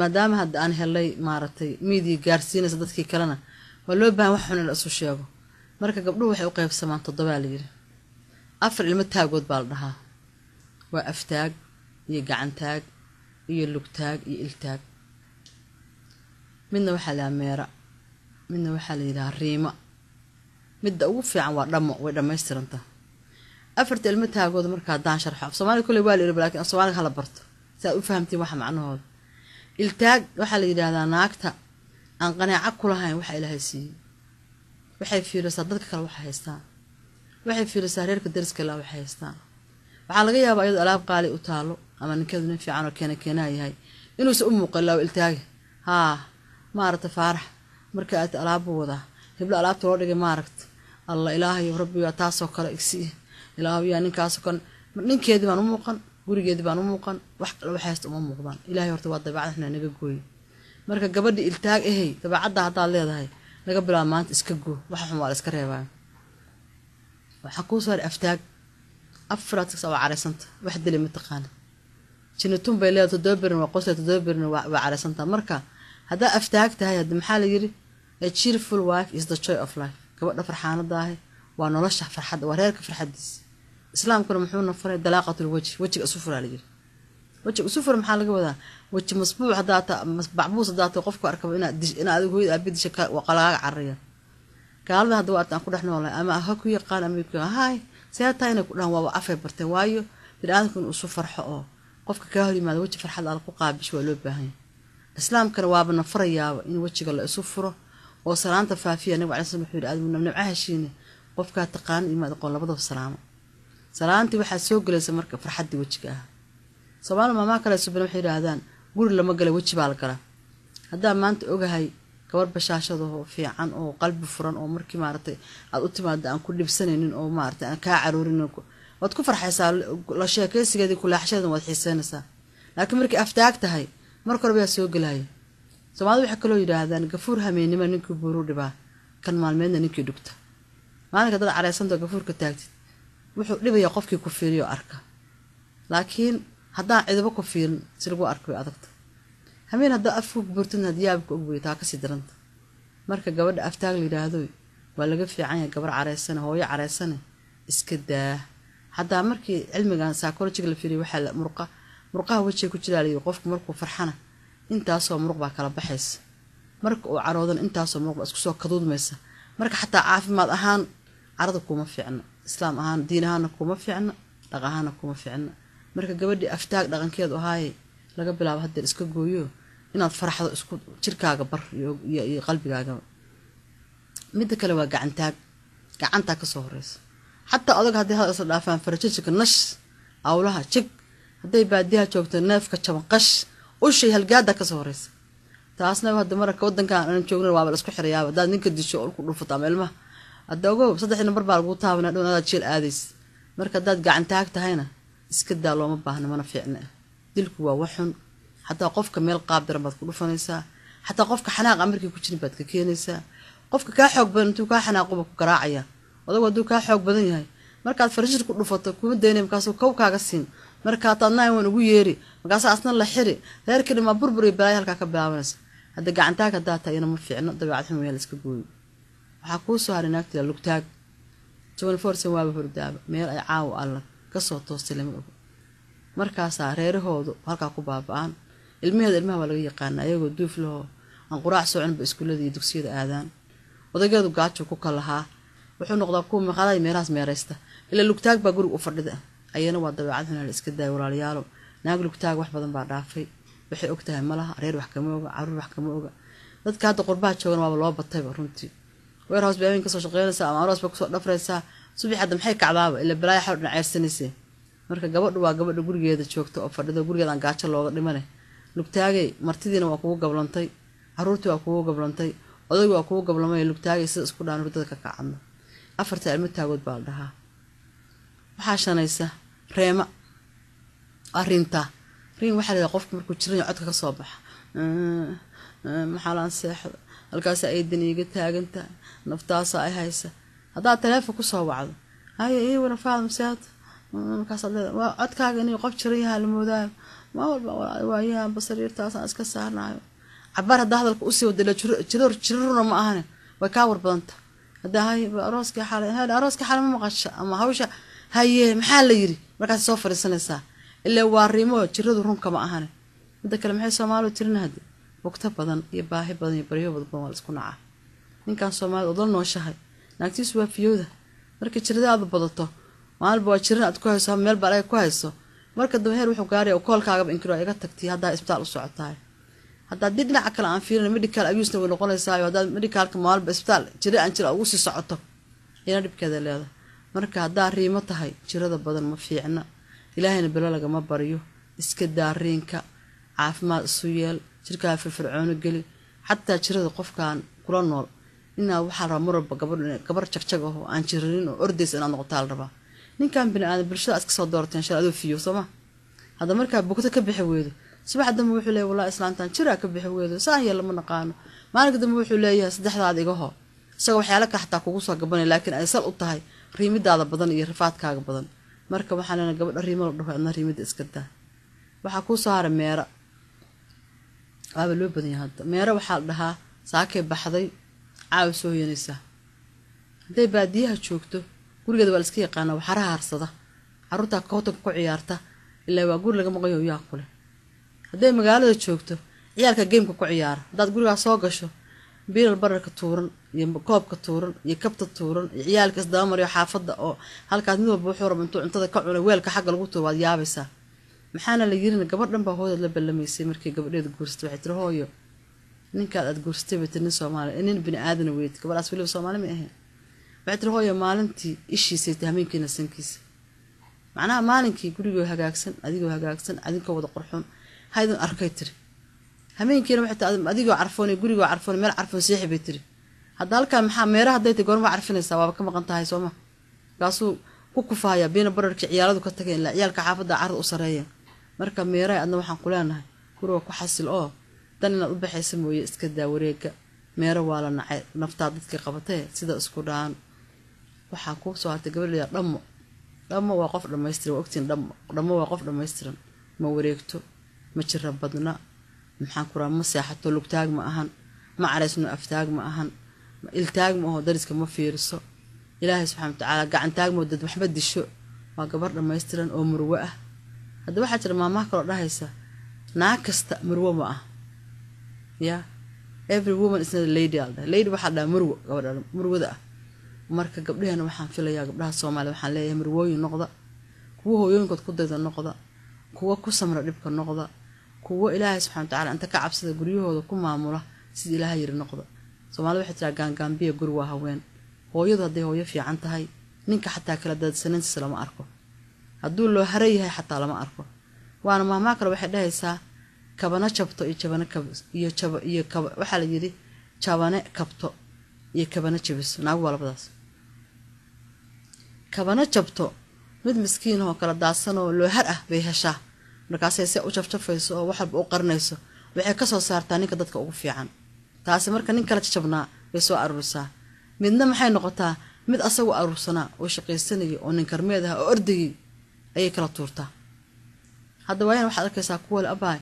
maadaama hadda aan helay maaragtay miidiya gaarsiinaysa dadkii kalena waa loo bahan wax xun in la isu sheego marka gabdhuhu waxay u qaybsamaan toddobaa layidhi afar ilmo taagood baa la dhahaa waa aftaag iyo gacantaag iyo lugtaag iyo iltaag midna waxaa layihaha meera midna waxaa la yidhahaa riima midda ugu fiican waa dhamo way dhammaystiranta afarta ilmo taagood marka haddaan sharxo af soomaaliga kolley waa la irba lakin af soomaaliga hala barto si aad u fahamtiin waxa macnahooda iltaag waxaa la yidhaahdaa naagta aan qanaaco kulahayn waxaa ilaahay siiyey waxay fiirisaa dadka kale waxa haystaan waxay fiirisaa reerka dariskale waxay haystaan waxaa laga yaabaa iyadoo alaab qaali u taalo ama ninkeedu nin fiican oo keena keenaha yahay inuusan u muuqanlaawo iltaaga haa maaragta faarax marka aad alaabbu wadaa hiblo alaabta loo dhigay maaragta alla ilaahayo waa taasoo kale igsi ilaahw yaa ninkaasoo kale ninkeedii baan u muuqan gurigeedi baan u muuqan wax al waxhaysta uma muuqdaan ilahay horta waa dabeecad xunaa naga gooye marka gabadhii iltaag ahey dabeecadda haddaad leedahay laga bilaabo maanta iska goo waxa xun waa la iska reebaayo waxaa kuu saaray aftaag afraad sis waa caraysanta wax deli ma taqaana jinatun bay leedahay todoba berina waa qosle todoba berina waa caraysanta marka haddaa aftaag tahay maxaa la yiri a cheerful wife is the joy of life gabadha farxaanadaahay waa nolosha farxadda waa reerka farxaddiisa islaamkuna muxuuna furay dalaaqat lwajh wejiga isu furaa layiri wejiga isu fura maxaa laga wadaa weji masbuuc hadaata macbuus hadaata qofku arkaba in adig hooyada aabi disha qalaaga carariya gaalada hadda waa artaan ku dhex noolay ama ha ku yaqaan ama ku haay seetaa inay ku dhahan waaba afay bartay waayo biniaadamku inuu isu farxo oo qofka kaa hor yimaado weji farxad ala ku qaabisho waa loo baahan yahay islaamkana waaba na furayaaba in wejiga la isu furo oo salaanta faafiya nabig alai slam wuxuu yidhi aadmu nabnabca heshiine qofkaa taqaano imaad qoon labadaba salaamo salaantii waxaa soo gelaysa marka farxaddii wejiga ah soomaali maamaa kale subana waxay yidhaahdaan guri lama gala weji baa la gala haddaan maanta ogahay gabar bashaashadahoo fiican oo qalbi furan oo markii maaratay aada u timaada aan ku dhibsanaynin oo maarata aan kaa caruurin waad ku farxaysaa la sheekaysigeedii kulaaxshadeedna waad xiiseynaysaa laakiin markii aftaag tahay marka hore bayaa soo gelaya soomaalida waxay kaloo yidhaahdaan gafuur hameennima ninkii buuruu dhibaa kan maalmeedna ninkii dhugta maalinka dad careysanto gafuurka taagtid wuxuu dhibaya qofkii ku fiiriyo arka laakiin haddaan cidabo ku fiirin si lagu arka way adagta habeen haddaa afku burtana had yaabka ogwey taa kasii daranta marka gabadha aftaag layidhaahdo waa laga fiican yahay gabar careysane hooyo careysane iska daa haddaa markii cilmigan saakolojiga la fiiriyay waxaa murqa murqaha wejiga ku jiraalay qofku markuu farxana intaasoo muruq baa kala baxaysa marka uu caroodana intaasoo muruq baa isku soo kaduudmaysa marka xataa caafimaad ahaan carada kuma fiicno islaam ahaan diin ahaana kuma fiicna dhaq ahaana kuma fiicna marka gabadhii aftaag dhaqankeedu ahaaye laga bilaabo hadeer iska gooyo inaad faraxdo isku jirkaaga bar iyo qalbigaagaba midda kale waa gacantaag gacantaa kasoo horeysa xataa odag haddii hadal isla dhaafaan farajijika nash awlaha jig hadday baadiyaha joogto neefka jabanqash ushay halgaadaa kasoo horeysa taasna hadda maraka wadankan aan joogna waaba la isku xirayaaba hadaad ninka disho ku dhuufato ama ilmaha hadda ogow saddexdii nambar baa laguu taabanaa dhown adaad jeel aadays marka haddaad gacantaag tahayna iska daa looma baahna mana fiicne dilku waa waxun xataa qofka meel qaab daran baad ku dhufanaysaa xataa qofka xanaaq amarkii ku jirin baad ka keenaysaa qofka kaa xoog badan intuu kaa xanaaquba ku garaacaya odagu hadduu kaa xoog badan yahay markaad farashir ku dhufato kuma dayna markaasuu kow kaaga siin markaa taadnaa ugu yeeri markaasaa asna la xiri reerkiidhamaa burbur iyo balaayo halkaa ka bilaabanaysa hadda gacantaag haddaa tahay iyana ma fiicno dabeecad xum waya la iska gooyo waxaa kuu soo haray lugtaag waaba hordaaba meel ay caawa alla kasoo toostay lama ogo markaasaa reerahoodu halkaa ku baaba-aan ilmaheeda ilmaha waa laga yaqaanaa ayagoo duuf lahoo aan quraac soconba iskuullada iyo dugsiyada aadaan odageedu gaajo ku kalahaa wuxuu noqdaa kuwa maqaalada meerahaas meeraysta ilaa lugtaag baa guriga u fadhida ayana waa dabeecad xunaa iska daaya walaalayaalo naag lugtaag wax badan baa dhaafay waxay og tahay malaha reer wax kama oga caruur wax kama oga dadka hadda qurbaha joogan waaba loo batayba runtii warehouse ba habeenka kasoo shaqeynaysaa ama aroos baa kusoo dhafraysaa subax hadda maxay kacdaaba ila balaayo xol dhinaceyrsanayse marka gabadhu waa gabadha gurigeeda joogta oo fadhido gurigeeda aan gaajo looga dhimane leh lugtaagay martidiina waa kugu gablantay caruurtii waa kugu gablantay odaygi waa kugu gablamay lugtaagay sida isku dhaan hurdada ka kacadna afarta ilmo baa la dhahaa waxaa shanaysa reema arinta rin riin waxaa la qofka markuu jiranyo codka ka soo baxa maxaalaan seexda الكاسة أي الدنيا قلت أنت نفتاسة أي هايسة هذا تلاف كوسها بعض هاي إيه ورفع المسيات ما كسر ده وأتكع إني قف شريها المودام ما هو وياه بصرير تاسة أسك سهرنا عبارة ده هذا الكوسي ودل شرور شرور ما أنا وكاور بنت هذا هاي راسك حال هذا راسك حال ما مغشى أما هوشة هاي محل يري ما كان سفر السنة سا اللي هو الريموت شرور رم كما أنا ده كلام حيس ما له ترنهدي bugto badan iyo baahi badan iyo baryo badan waa isku nacaa ninkaan soomaalida odla nooshahay naagtiisu waa fiyowda marka jirada aadu badato maalinba waa jiran aad ku hayso meel baa laga ku hayso marka dambe heer wuxuu gaaraya koolkaagaba inkiro iga tagtay haddaa isbitaal u socotahay haddaa dii dhinaca kale aan fiirin medical abusena way noqonaysaa haddaa medicaalka maalinba isbitaal jira aan jira ugu sii socoto ayana dhibkeeda leedahay marka haddaa riimo tahay jirada badan ma fiicna ilaahayna bilo lagama baryo iska daa riinka caafimaad isu yeel jirkaa firfircoono geli xataa jirada qofkaan kula nool inaa waxaa rabaa marwalba gabar jagjag aho aan jiranin oo ordays inaad noqotaa la rabaa ninkan biniaadan bulshada ad iska soo doorteen shal adoo fiyo sooma hadda markaa bogto ka bixi weydo subax dambe wuxuu leey walaa islaamtaan jiraa ka bixi weydo saan yeella ma naqaano maalinka dambe wuxuu leeyahay saddexdaad igaho isagoo waxyaala ka xataa kugu soo gabanay laakiin ay sal u tahay riimidaada badan iyo rifaadkaaga badan marka waxaa lena gabadha riima la dhaho adna riimada iska daa waxaa kuu soo haray meera waaba loo badan yahay hadda meero waxaa la dhahaa saakee baxday caawa soo hoyanaysaa hadday baadiyaha joogto gurigeeda waa la iska yaqaanaa waxaraha harsada caruurtaa kotanka ku ciyaarta ilaa waa guri laga maqayo yaa kule hadday magaalada joogto ciyaalka geymka ku ciyaara haddaad gurigaa soo gasho biilal bararka tuuran iyo koobka tuuran iyo kabta tuuran iyo ciyaalka isdabamaryo xaafadda oo halkaas mid walba wuxuu raba intuu cuntada ka cuna weelka xagga lagu tuuro waad yaabaysaa maxaana la yirin gabadhan baa hooyaad la ballamaysay markay gabadheeda guursatay waxay tiri hooyo ninkaad aad guursatay bay tiri nin soomaali nin bini aadana weyd gabadhaas weliba soomaali ma ahayn waxay tiri hooyo maalintii ishiisay tahay habeenkiina sankiisa macnaha maalinkii gurigoo hagaagsan adigoo hagaagsan adinkoo wada qorxoon haydun arkay tiri habeenkiina waxay tiri adigoo carfoon gurigoo carfoon meel carfoon seexi bay tiri hadda halkaan maxaa meera hadday tay goorma carfinaysaa waaba ka maqan tahay sooma kaasuu ku kufahayaa beena bararkii ciyaaradu ka tageen ilaa ciyaalka xaafadda carrad u sareeyeen marka meeray adna waxaan kuleenahay guriga ku xasil oo dan inaad u baxaysa mooye iska daa wareega meero waa la nacay naftaa dadkii qabatee sida isku dhaan waxaa kuu soo hartay gabadheeda dhammo dhammo waa qof dhammaystiran waa ogtiin dhammo dhammo waa qof dhammaystiran ma wareegto ma jira badna maxaan kuraa ma seexato lugtaag ma ahan ma caraysno aftaag ma ahan iltaag ma aho dariska ma fiiriso ilaahay subxana watacaala gacantaag moo dad waxba disho waa gabar dhammaystiran oo murwe ah hadda waxaa jira maamaha kaloo dhahaysa naag kasta marwo ma ah ya every woman isnad lady aldha lady waxaa dhaha marwo gabadha marwada ah marka gabdhaheena waxaan filayaa gabdhaha soomaliya waxaan leeyahay marwooyin noqda kuwa hooyooyinkood ku dayda noqda kuwa ku samra dhibka noqda kuwa ilaahay subxana tacala inta ka cabsada guryahooda ku maamula sida ilaahay yiri noqda soomaalida waxay tiraa gaangaambiya guri waa haween hooyadu hadday hooyo fiican tahay ninka xataa kala daadsanantiisa lama arko hadduu loo hara yahay xataa lama arko waana maahmaa kale waxay dhahaysaa kabano jabto iyo jabano iyo waxaa la yidhi jabane kabto iyo kabano jabiso naagu waa labadaas kabano jabto mid miskiin oo kala daadsanoo loo har ah bay heshaa markaasay se u jafjafayso oo wax walba u qarinayso waxay kasoo saartaa ninka dadka ugu fiican taasi marka nin kala jajabnaa bay soo aruurisaa midna maxay noqotaa mid asagu aruursanaa oo shaqaysanayo oo ninkarmeed ah oo ordayay ayay kala tuurtaa hadda waayaan waxaad arkaysaa kuwa le